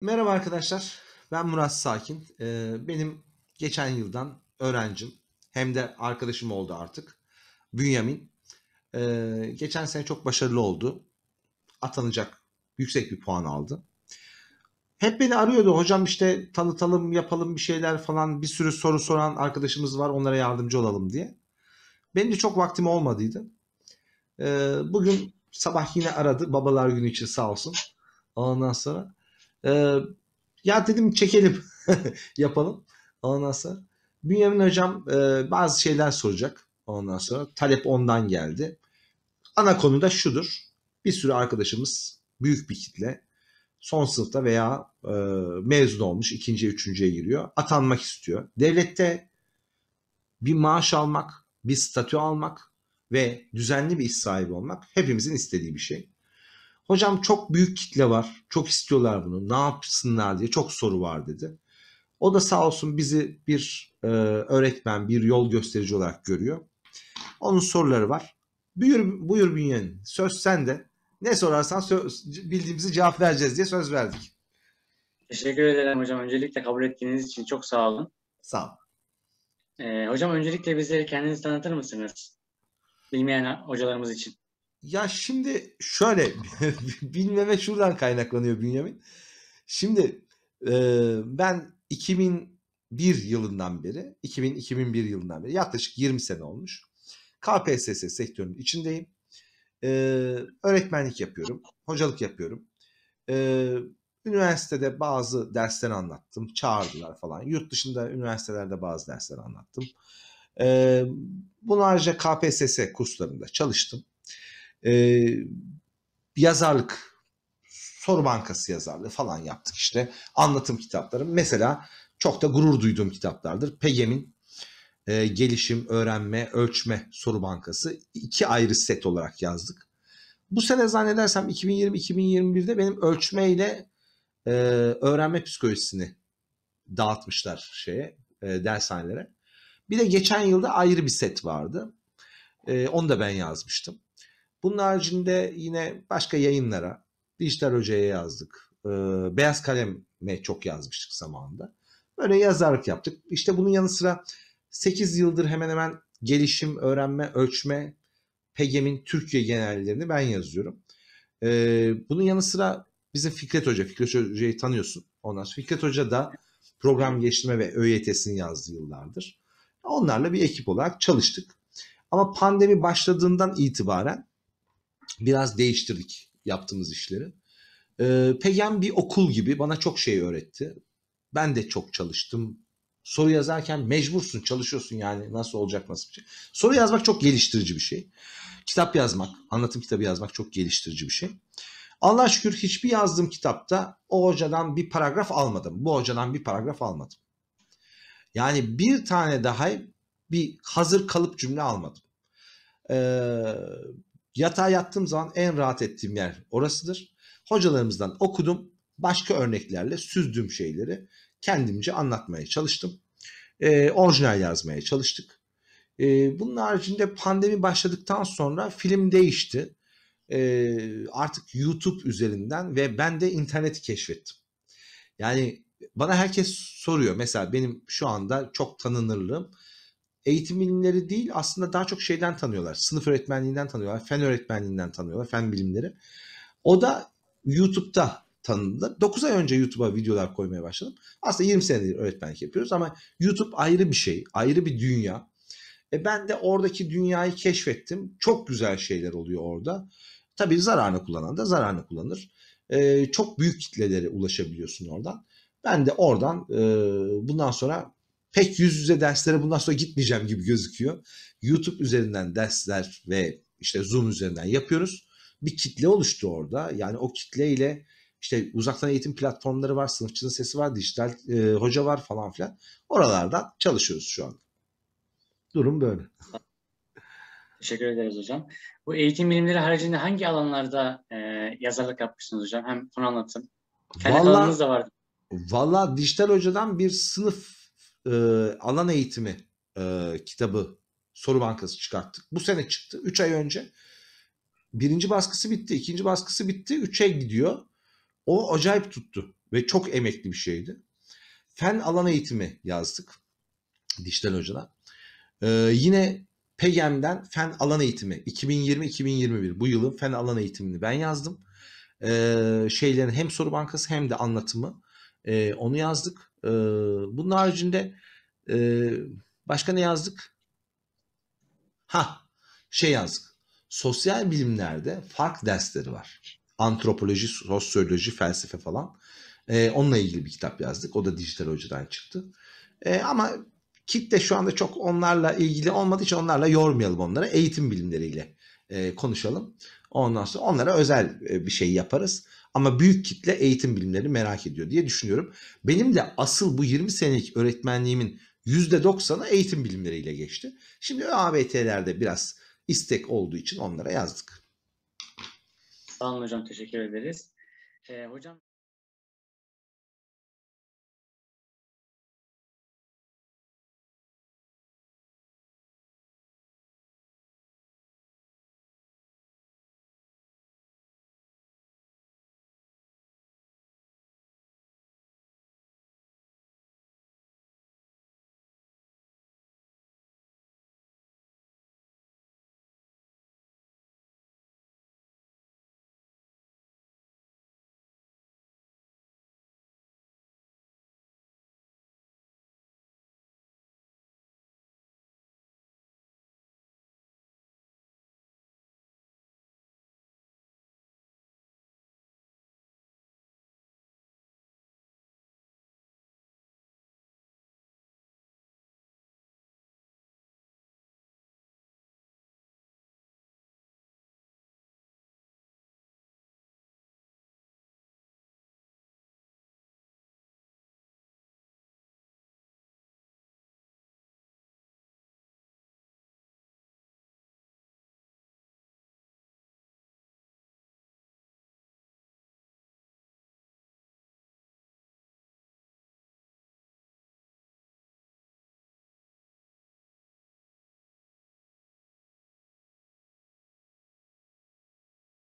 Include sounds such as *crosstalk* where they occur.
Merhaba arkadaşlar. Ben Murat Sakin. Ee, benim geçen yıldan öğrencim hem de arkadaşım oldu artık. Bünyamin. Ee, geçen sene çok başarılı oldu. Atanacak yüksek bir puan aldı. Hep beni arıyordu. Hocam işte tanıtalım, yapalım bir şeyler falan. Bir sürü soru soran arkadaşımız var. Onlara yardımcı olalım diye. Benim de çok vaktim olmadıydı. Ee, bugün sabah yine aradı. Babalar günü için sağ olsun. Ondan sonra ee, ya dedim çekelim *laughs* yapalım. Ondan sonra Bünyamin Hocam e, bazı şeyler soracak. Ondan sonra talep ondan geldi. Ana konu da şudur. Bir sürü arkadaşımız büyük bir kitle son sınıfta veya e, mezun olmuş ikinci üçüncüye giriyor. Atanmak istiyor. Devlette bir maaş almak, bir statü almak ve düzenli bir iş sahibi olmak hepimizin istediği bir şey. Hocam çok büyük kitle var. Çok istiyorlar bunu. Ne yapsınlar diye çok soru var dedi. O da sağ olsun bizi bir e, öğretmen, bir yol gösterici olarak görüyor. Onun soruları var. Buyur, buyur Bünyamin. Söz sende. Ne sorarsan söz, bildiğimizi cevap vereceğiz diye söz verdik. Teşekkür ederim hocam. Öncelikle kabul ettiğiniz için çok sağ olun. Sağ olun. Ee, hocam öncelikle bize kendinizi tanıtır mısınız? Bilmeyen hocalarımız için. Ya şimdi şöyle *laughs* bilmeme şuradan kaynaklanıyor Bünyamin. Şimdi e, ben 2001 yılından beri 2000-2001 yılından beri yaklaşık 20 sene olmuş. KPSS sektörünün içindeyim. E, öğretmenlik yapıyorum. Hocalık yapıyorum. E, üniversitede bazı dersler anlattım. Çağırdılar falan. Yurt dışında üniversitelerde bazı dersler anlattım. E, bunun KPSS kurslarında çalıştım e, yazarlık, soru bankası yazarlığı falan yaptık işte. Anlatım kitapları. Mesela çok da gurur duyduğum kitaplardır. Pegem'in e, gelişim, öğrenme, ölçme soru bankası iki ayrı set olarak yazdık. Bu sene zannedersem 2020-2021'de benim ölçme ile e, öğrenme psikolojisini dağıtmışlar şeye e, dershanelere. Bir de geçen yılda ayrı bir set vardı. E, onu da ben yazmıştım. Bunun haricinde yine başka yayınlara, Dijital Hoca'ya yazdık. Ee, Beyaz Kalem'e çok yazmıştık zamanında. Böyle yazarlık yaptık. İşte bunun yanı sıra 8 yıldır hemen hemen gelişim, öğrenme, ölçme, PEGEM'in Türkiye genellerini ben yazıyorum. Ee, bunun yanı sıra bizim Fikret Hoca, Fikret Hoca'yı tanıyorsun. Ondan sonra Fikret Hoca da program geliştirme ve ÖYT'sini yazdı yıllardır. Onlarla bir ekip olarak çalıştık. Ama pandemi başladığından itibaren biraz değiştirdik yaptığımız işleri. E, Peyem bir okul gibi bana çok şey öğretti. Ben de çok çalıştım. Soru yazarken mecbursun, çalışıyorsun yani nasıl olacak nasıl bir şey. Soru yazmak çok geliştirici bir şey. Kitap yazmak, anlatım kitabı yazmak çok geliştirici bir şey. Allah şükür hiçbir yazdığım kitapta o hocadan bir paragraf almadım. Bu hocadan bir paragraf almadım. Yani bir tane daha bir hazır kalıp cümle almadım. Ee, Yatağa yattığım zaman en rahat ettiğim yer orasıdır. Hocalarımızdan okudum. Başka örneklerle süzdüğüm şeyleri kendimce anlatmaya çalıştım. E, orijinal yazmaya çalıştık. E, bunun haricinde pandemi başladıktan sonra film değişti. E, artık YouTube üzerinden ve ben de interneti keşfettim. Yani bana herkes soruyor. Mesela benim şu anda çok tanınırlığım eğitim bilimleri değil aslında daha çok şeyden tanıyorlar. Sınıf öğretmenliğinden tanıyorlar, fen öğretmenliğinden tanıyorlar, fen bilimleri. O da YouTube'da tanındı. 9 ay önce YouTube'a videolar koymaya başladım. Aslında 20 senedir öğretmenlik yapıyoruz ama YouTube ayrı bir şey, ayrı bir dünya. E ben de oradaki dünyayı keşfettim. Çok güzel şeyler oluyor orada. Tabii zararını kullanan da zararını kullanır. E, çok büyük kitlelere ulaşabiliyorsun oradan. Ben de oradan e, bundan sonra pek yüz yüze derslere bundan sonra gitmeyeceğim gibi gözüküyor. YouTube üzerinden dersler ve işte Zoom üzerinden yapıyoruz. Bir kitle oluştu orada. Yani o kitleyle işte uzaktan eğitim platformları var, sınıfçının sesi var, dijital e, hoca var falan filan. Oralarda çalışıyoruz şu an. Durum böyle. Teşekkür ederiz hocam. Bu eğitim bilimleri haricinde hangi alanlarda e, yazarlık yapmışsınız hocam? Hem bunu anlatım. Kendi vallahi, alanınız da vardı. Valla dijital hocadan bir sınıf e, alan eğitimi e, kitabı soru bankası çıkarttık. Bu sene çıktı. 3 ay önce. Birinci baskısı bitti. ikinci baskısı bitti. ay gidiyor. O acayip tuttu. Ve çok emekli bir şeydi. Fen alan eğitimi yazdık. Dijital hocadan. Ee, yine PEGEM'den fen alan eğitimi 2020-2021 bu yılın fen alan eğitimini ben yazdım. Ee, şeylerin hem soru bankası hem de anlatımı e, onu yazdık. E, bunun haricinde e, başka ne yazdık? Ha, şey yazdık. Sosyal bilimlerde fark dersleri var. Antropoloji, sosyoloji, felsefe falan. E, onunla ilgili bir kitap yazdık. O da dijital hocadan çıktı. E, ama kitle şu anda çok onlarla ilgili olmadığı için onlarla yormayalım onları. Eğitim bilimleriyle e, konuşalım. Ondan sonra onlara özel e, bir şey yaparız. Ama büyük kitle eğitim bilimlerini merak ediyor diye düşünüyorum. Benim de asıl bu 20 senelik öğretmenliğimin %90'ı eğitim bilimleriyle geçti. Şimdi ÖABT'lerde biraz istek olduğu için onlara yazdık. Sağ olun hocam teşekkür ederiz. Ee, hocam